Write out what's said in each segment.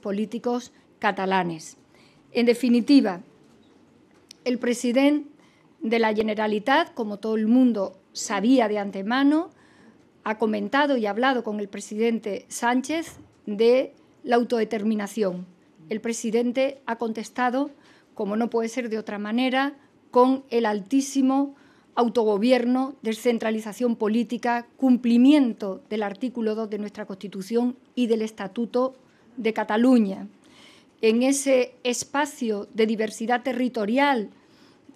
políticos catalanes. En definitiva, el presidente de la Generalitat, como todo el mundo sabía de antemano, ha comentado y hablado con el presidente Sánchez de la autodeterminación. El presidente ha contestado, como no puede ser de otra manera, con el altísimo autogobierno, descentralización política, cumplimiento del artículo 2 de nuestra Constitución y del Estatuto de Cataluña, en ese espacio de diversidad territorial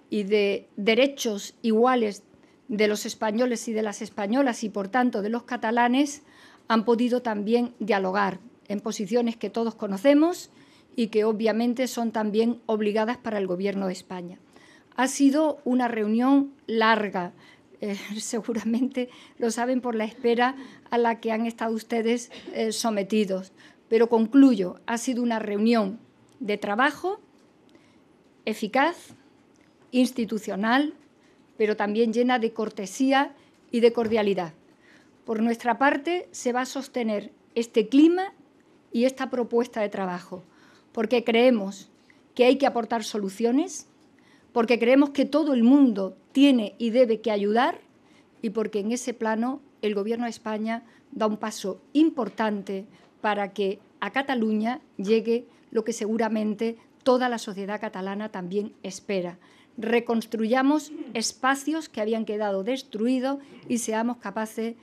y de derechos iguales de los españoles y de las españolas y por tanto de los catalanes, han podido también dialogar en posiciones que todos conocemos y que obviamente son también obligadas para el Gobierno de España. Ha sido una reunión larga, eh, seguramente lo saben por la espera a la que han estado ustedes eh, sometidos. Pero concluyo, ha sido una reunión de trabajo eficaz, institucional, pero también llena de cortesía y de cordialidad. Por nuestra parte, se va a sostener este clima y esta propuesta de trabajo, porque creemos que hay que aportar soluciones, porque creemos que todo el mundo tiene y debe que ayudar y porque en ese plano el Gobierno de España da un paso importante para que a Cataluña llegue lo que seguramente toda la sociedad catalana también espera. Reconstruyamos espacios que habían quedado destruidos y seamos capaces